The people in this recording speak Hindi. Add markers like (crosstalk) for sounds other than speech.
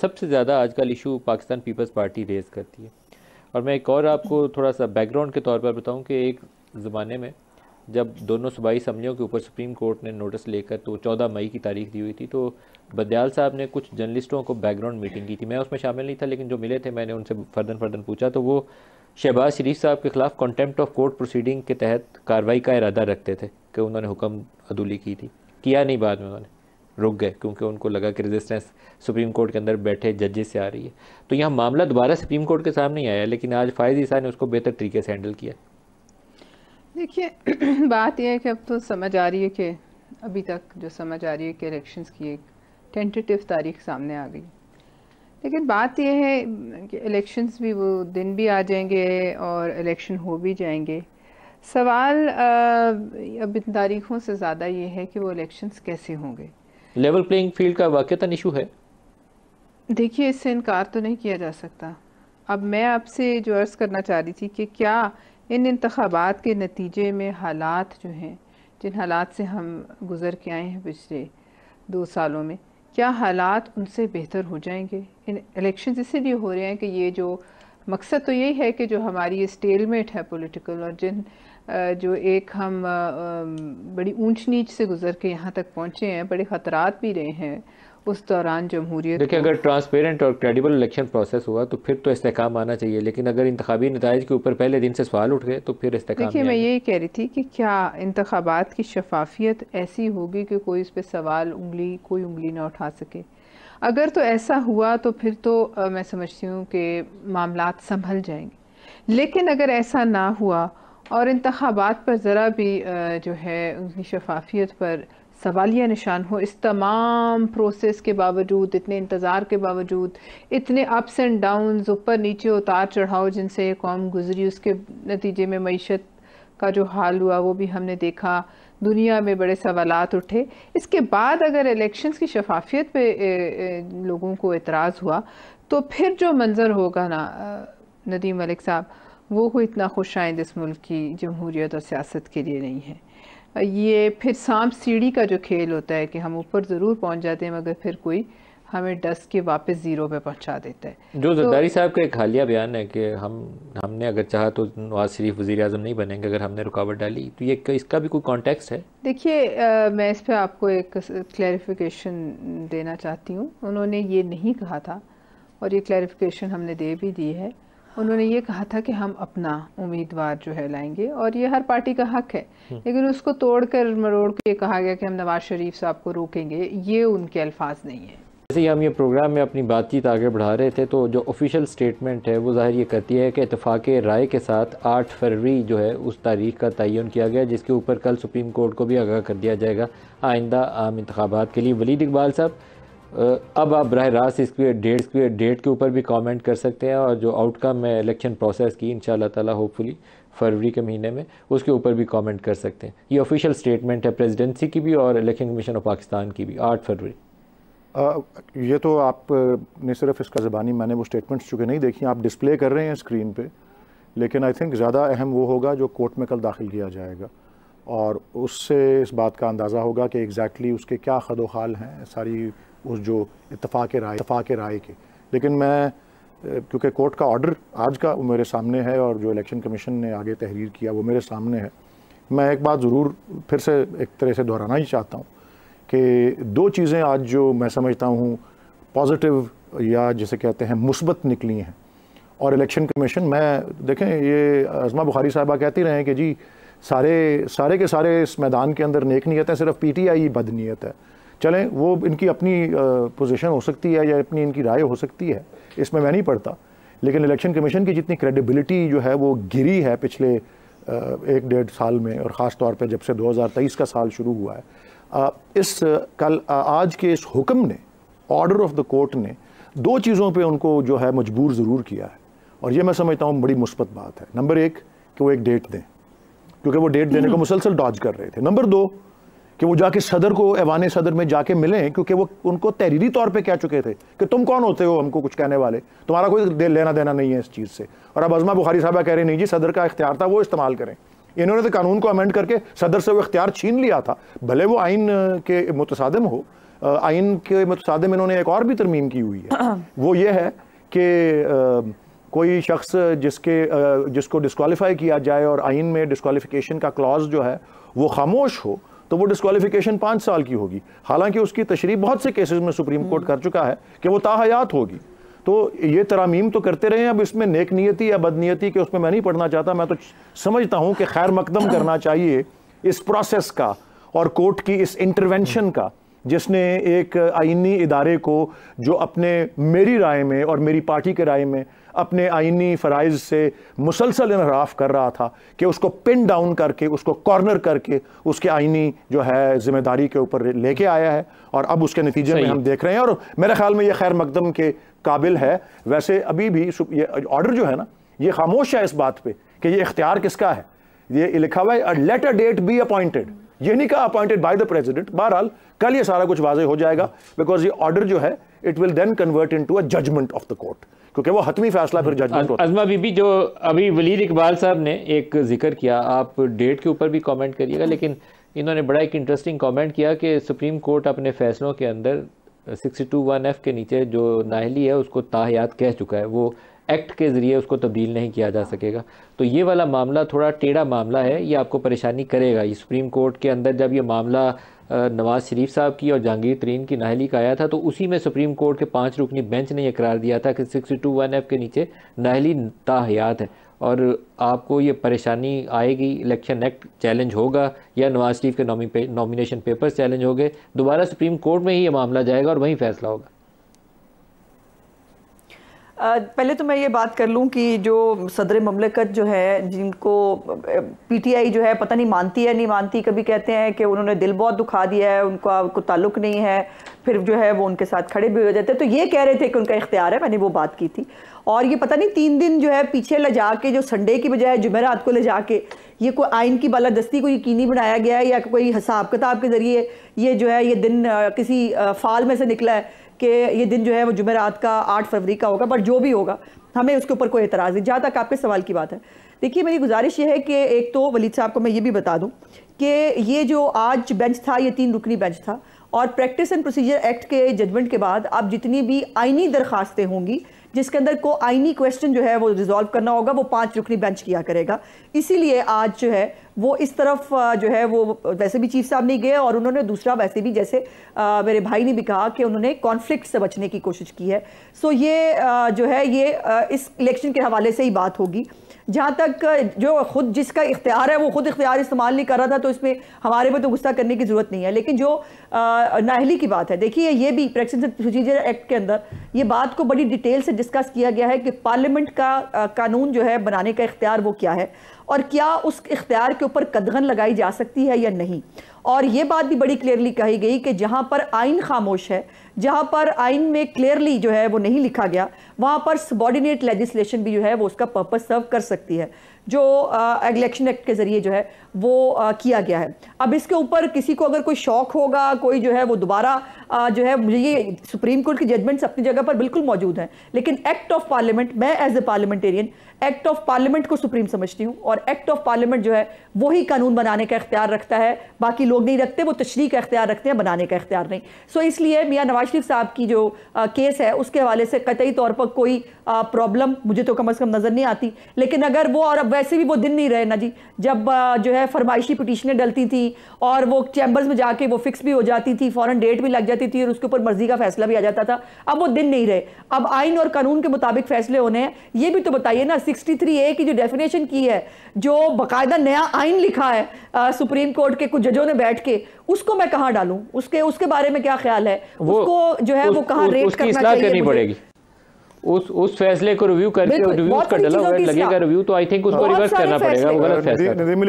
सबसे ज़्यादा आजकल issue Pakistan Peoples Party raise करती है और मैं एक और आपको थोड़ा सा बैकग्राउंड के तौर पर बताऊं कि एक ज़माने में जब दोनों सूबाई असम्बलियों के ऊपर सुप्रीम कोर्ट ने नोटिस लेकर तो 14 मई की तारीख दी हुई थी तो बदयाल साहब ने कुछ जर्नलिस्टों को बैकग्राउंड मीटिंग की थी मैं उसमें शामिल नहीं था लेकिन जो मिले थे मैंने उनसे फर्दन फर्दन पूछा तो वो शहबाज शरीफ साहब के खिलाफ कॉन्टेम्प्ट ऑफ कोर्ट प्रोसीडिंग के तहत कार्रवाई का इरादा रखते थे कि उन्होंने हुक्म अदूली की थी किया नहीं बाद में उन्होंने रुक गए क्योंकि उनको लगा कि रेजिस्टेंस सुप्रीम कोर्ट के अंदर बैठे जजेस से आ रही है तो यहाँ मामला दोबारा सुप्रीम कोर्ट के सामने ही आया लेकिन आज फायज ईसा ने उसको बेहतर तरीके से हैंडल किया देखिए (clears throat) बात यह है कि अब तो समझ आ रही है कि अभी तक जो समझ आ रही है कि इलेक्शंस की एक टेंटेटिव तारीख सामने आ गई लेकिन बात यह है कि इलेक्शंस भी वो दिन भी आ जाएंगे और इलेक्शन हो भी जाएंगे सवाल अब इन तारीखों से ज़्यादा ये है कि वो इलेक्शंस कैसे होंगे लेवल प्लेइंग फील्ड का वाक़ता इशू है देखिए इससे इनकार तो नहीं किया जा सकता अब मैं आपसे जो अर्ज़ करना चाह रही थी कि क्या इन इंतबात के नतीजे में हालात जो हैं जिन हालात से हम गुज़र के आए हैं पिछले दो सालों में क्या हालात उनसे बेहतर हो जाएंगे इन इलेक्शन इसीलिए हो रहे हैं कि ये जो मकसद तो यही है कि जो हमारी स्टेलमेट है पॉलिटिकल और जिन जो एक हम बड़ी ऊंच नीच से गुजर के यहाँ तक पहुँचे हैं बड़े खतरात भी रहे हैं उस दौरान जमहूरियत देखिए अगर ट्रांसपेरेंट और क्रेडिबल इलेक्शन प्रोसेस हुआ तो फिर तो इसकाम आना चाहिए लेकिन अगर इंतबी नतज के ऊपर पहले दिन से सवाल उठ गए तो फिर इस्तेकाम देखिए मैं यही कह रही थी कि क्या इंतबात की शफाफियत ऐसी होगी कि कोई इस पर सवाल उंगली कोई उंगली ना उठा सके अगर तो ऐसा हुआ तो फिर तो मैं समझती हूँ कि मामला संभल जाएंगे लेकिन अगर ऐसा ना हुआ और इंतबात पर ज़रा भी जो है उनकी शफाफियत पर सवालिया निशान हो इस तमाम प्रोसेस के बावजूद इतने इंतज़ार के बावजूद इतने अप्स एंड डाउनस ऊपर नीचे उतार चढ़ाव जिनसे कौम गुजरी उसके नतीजे में मीशत का जो हाल हुआ वो भी हमने देखा दुनिया में बड़े सवालत उठे इसके बाद अगर इलेक्शन की शफाफियत पे लोगों को एतराज़ हुआ तो फिर जो मंज़र होगा ना नदीम मलिक साहब वो कोई इतना खुश आइंद इस मुल्क की जमहूरीत और सियासत के लिए नहीं है ये फिर सांप सीढ़ी का जो खेल होता है कि हम ऊपर ज़रूर पहुंच जाते हैं मगर फिर कोई हमें डस्ट के वापस ज़ीरो पे पहुंचा देता है जो तो जरदारी तो, साहब का एक हालिया बयान है कि हम हमने अगर चाहा तो नवाज शरीफ वज़ी अजम नहीं बनेंगे अगर हमने रुकावट डाली तो ये इसका भी कोई कॉन्टेक्स्ट है देखिए मैं इस पर आपको एक क्लैरिफिकेशन देना चाहती हूँ उन्होंने ये नहीं कहा था और ये क्लैरिफिकेशन हमने दे भी दी है उन्होंने ये कहा था कि हम अपना उम्मीदवार जो है लाएंगे और ये हर पार्टी का हक है हम्म। लेकिन उसको तोड़कर मरोड़ के कहा गया कि हम नवाज शरीफ साहब को रोकेंगे ये उनके अल्फाज नहीं है जैसे ही हम ये प्रोग्राम में अपनी बातचीत आगे बढ़ा रहे थे तो जो ऑफिशियल स्टेटमेंट है वो ज़ाहिर ये करती है कि इतफाक़ राय के साथ 8 फरवरी जो है उस तारीख का तयन किया गया जिसके ऊपर कल सुप्रीम कोर्ट को भी आगाह कर दिया जाएगा आइंदा आम इंतबात के लिए वलीद इकबाल साहब अब आप बरह रास्त इसके डेट के डेट के ऊपर भी कमेंट कर सकते हैं और जो आउटकम है इलेक्शन प्रोसेस की इन ताला होपफुली फरवरी के महीने में उसके ऊपर भी कमेंट कर सकते हैं ये ऑफिशियल स्टेटमेंट है प्रेसिडेंसी की भी और इलेक्शन कमीशन ऑफ पाकिस्तान की भी आठ फरवरी ये तो आपने सिर्फ इसका ज़बानी मैंने वो स्टेटमेंट्स चूँकि नहीं देखी आप डिस्प्ले कर रहे हैं स्क्रीन पर लेकिन आई थिंक ज़्यादा अहम वो होगा जो कोर्ट में कल दाखिल किया जाएगा और उससे इस बात का अंदाज़ा होगा कि एग्जैक्टली exactly उसके क्या खदोखाल हैं सारी उस जो इतफाक़ राय इतफाक़ राय के लेकिन मैं क्योंकि कोर्ट का ऑर्डर आज का वो मेरे सामने है और जो इलेक्शन कमीशन ने आगे तहरीर किया वो मेरे सामने है मैं एक बात ज़रूर फिर से एक तरह से दोहराना ही चाहता हूँ कि दो चीज़ें आज जो मैं समझता हूँ पॉजिटिव या जिसे कहते हैं मुस्बत निकली हैं और इलेक्शन कमीशन मैं देखें ये अजमा बुखारी साहबा कहती रहे हैं कि जी सारे सारे के सारे इस मैदान के अंदर नेक नीयत है सिर्फ पीटीआई ही बद नीयत है चलें वो इनकी अपनी पोजीशन हो सकती है या अपनी इनकी राय हो सकती है इसमें मैं नहीं पढ़ता लेकिन इलेक्शन कमीशन की जितनी क्रेडिबिलिटी जो है वो गिरी है पिछले एक डेढ़ साल में और ख़ास तौर पर जब से 2023 का साल शुरू हुआ है इस कल आज के इस हुक्म ने ऑर्डर ऑफ द कोर्ट ने दो चीज़ों पर उनको जो है मजबूर ज़रूर किया है और ये मैं समझता हूँ बड़ी मुस्बत बात है नंबर एक कि वो एक डेट दें क्योंकि वो डेट देने को (clears throat) मुसलसल डॉज कर रहे थे नंबर दो कि वो जाके सदर को ऐवान सदर में जाके मिलें क्योंकि वो उनको तहरीरी तौर पे कह चुके थे कि तुम कौन होते हो हमको कुछ कहने वाले तुम्हारा कोई लेना देना नहीं है इस चीज़ से और अब अजमा बुखारी साहबा कह रहे नहीं जी सदर का इख्तियार था वो इस्तेमाल करें इन्होंने तो कानून को अमेंड करके सदर से वो इख्तियार छीन लिया था भले वो आइन के मुतसादम हो आइन के मुतसादम इन्होंने एक और भी तरमीम की हुई है वो ये है कि कोई शख्स जिसके जिसको डिस्कवालीफाई किया जाए और आइन में डिस्कवालिफिकेशन का क्लॉज जो है वो खामोश हो तो वो डिस्कालिफिकेशन पाँच साल की होगी हालांकि उसकी तशरी बहुत से केसेस में सुप्रीम कोर्ट कर चुका है कि वो ताहयात होगी तो ये तरामीम तो करते रहे अब इसमें नेक नीयती या बदनीयती के उसमें मैं नहीं पढ़ना चाहता मैं तो समझता हूँ कि खैर मकदम करना चाहिए इस प्रोसेस का और कोर्ट की इस इंटरवेंशन का जिसने एक आइनी इदारे को जो अपने मेरी राय में और मेरी पार्टी के राय में अपने आइनी फ़राइज़ से मुसलसल इनहराफ कर रहा था कि उसको पिन डाउन करके उसको कॉर्नर करके उसके आइनी जो है ज़िम्मेदारी के ऊपर लेके आया है और अब उसके नतीजे में हम देख रहे हैं और मेरे ख्याल में ये खैर मकदम के काबिल है वैसे अभी भी ये ऑर्डर जो है ना ये खामोश है इस बात पर कि ये इख्तियार किसका है ये लिखा हुआ है let a date be appointed नहीं कहा अपॉइंटेड बाय द प्रेसिडेंट बहरहाल कल ये सारा कुछ वाजे हो जाएगा बिकॉज ये ऑर्डर जो है it will then convert into a judgment of the court क्योंकि वो हतमी फैसला फिर जजमेंट होता है अजमा बीबी जो अभी वलीद इकबाल साहब ने एक जिक्र किया आप डेट के ऊपर भी कॉमेंट करिएगा लेकिन इन्होंने बड़ा एक इंटरेस्टिंग कॉमेंट किया कि सुप्रीम कोर्ट अपने फैसलों के अंदर सिक्सटी टू वन एफ के नीचे जो नाहली है उसको ताहयात कह चुका है वो एक्ट के ज़रिए उसको तब्दील नहीं किया जा सकेगा तो ये वाला मामला थोड़ा टेढ़ा मामला है ये आपको परेशानी करेगा ये सुप्रीम कोर्ट के अंदर जब ये मामला नवाज़ शरीफ साहब की और जहांगीर तरीन की नाहली का आया था तो उसी में सुप्रीम कोर्ट के पाँच रुकनी बेंच ने यह करार दिया था कि सिक्सटी टू वन एफ के नीचे नाहली ताहयात है और आपको ये परेशानी आएगी इलेक्शन एक्ट चैलेंज होगा या नवाज़ शरीफ के नॉमिनेशन पेपर्स चैलेंज हो गए दोबारा सुप्रीम कोर्ट में ही ये मामला जाएगा और वहीं फैसला होगा पहले तो मैं ये बात कर लूँ कि जो सदर ममलकत जो है जिनको पीटीआई जो है पता नहीं मानती है नहीं मानती कभी कहते हैं कि उन्होंने दिल बहुत दुखा दिया है उनका को ताल्लुक नहीं है फिर जो है वो उनके साथ खड़े भी हो जाते हैं तो ये कह रहे थे कि उनका इख्तियार है मैंने वो बात की थी और ये पता नहीं तीन दिन जो है पीछे ले जाके जो संडे की बजाय जुमेरात को ले जाके ये कोई आइन की बालादस्ती को यकीनी बनाया गया है या कोई हिसाब किताब के ज़रिए ये जो है ये दिन किसी फाल में से निकला है कि ये दिन जो है वो जुमेरात का आठ फरवरी का होगा बट जो भी होगा हमें उसके ऊपर कोई एतराज़ नहीं जहाँ तक आपके सवाल की बात है देखिए मेरी गुजारिश ये है कि एक तो वलीद साहब को मैं ये भी बता दूँ कि ये जो आज बेंच था ये तीन रुकनी बेंच था और प्रैक्टिस एंड प्रोसीजर एक्ट के जजमेंट के बाद अब जितनी भी आइनी दरखास्तें होंगी जिसके अंदर को आइनी क्वेश्चन जो है वो रिजॉल्व करना होगा वो पांच रुकनी बेंच किया करेगा इसीलिए आज जो है वो इस तरफ जो है वो वैसे भी चीफ साहब नहीं गए और उन्होंने दूसरा वैसे भी जैसे आ, मेरे भाई ने भी कहा कि उन्होंने कॉन्फ्लिक्ट से बचने की कोशिश की है सो ये आ, जो है ये आ, इस इलेक्शन के हवाले से ही बात होगी जहाँ तक जो खुद जिसका इख्तियार है वो खुद इख्तियार इस्तेमाल नहीं कर रहा था तो इसमें हमारे पर तो गुस्सा करने की ज़रूरत नहीं है लेकिन जो नाहली की बात है देखिए ये भी प्रेक्शन प्रोसीजर एक्ट के अंदर ये बात को बड़ी डिटेल से डिस्कस किया गया है कि पार्लियामेंट का आ, कानून जो है बनाने का इख्तियार वो क्या है और क्या उस इख्तियार के ऊपर कदगन लगाई जा सकती है या नहीं और ये बात भी बड़ी क्लियरली कही गई कि जहाँ पर आइन खामोश है जहाँ पर आइन में क्लियरली जो है वो नहीं लिखा गया वहाँ पर सबॉर्डिनेट लेजिस्लेशन भी जो है वो उसका पर्पज़ सर्व कर सकती है जो इलेक्शन एक्ट के ज़रिए जो है वो आ, किया गया है अब इसके ऊपर किसी को अगर कोई शौक होगा कोई जो है वो दोबारा जो है मुझे ये सुप्रीम कोर्ट की जजमेंट्स अपनी जगह पर बिल्कुल मौजूद हैं लेकिन एक्ट ऑफ पार्लियामेंट मैं as a parliamentarian act of parliament को सुप्रीम समझती हूँ और एक्ट ऑफ पार्लियामेंट जो है वही कानून बनाने का अख्तियार रखता है बाकी लोग नहीं रखते वो तशरी का अख्तियार रखते हैं बनाने का अख्तियार नहीं सो इसलिए मियाँ नवाज शरीफ साहब की जो आ, केस है उसके हवाले से कतई तौर पर कोई प्रॉब्लम मुझे तो कम अज़ कम नज़र नहीं आती लेकिन अगर वो और अब वैसे भी वो दिन नहीं रहे ना जी जब जो है फरमाइशी पटिशनें डलती थी और वो चैम्बर्स में जाके वो फिक्स भी हो जाती थी फ़ौरन डेट भी लग जाती थी और उसके ऊपर मर्जी का फैसला भी आ जाता था अब वो दिन नहीं रहे अब आइन और कानून के मुताबिक फैसले होने हैं ये भी तो बताइए ना सिक्सटी थ्री ए की जो डेफिनेशन की है जो बाकायदा नया आइन लिखा है आ, सुप्रीम कोर्ट के कुछ जजों ने बैठ के उसको मैं कहाँ डालूँ उसके उसके बारे में क्या ख्याल है उसको जो है वो कहाँ रेट करना चाहिए उस उस फैसले को रिव्यू करके रिव्यू कर डाला लगेगा रिव्यू तो आई थिंक उसको रिवर्स करना पड़ेगा वो गलत फैसला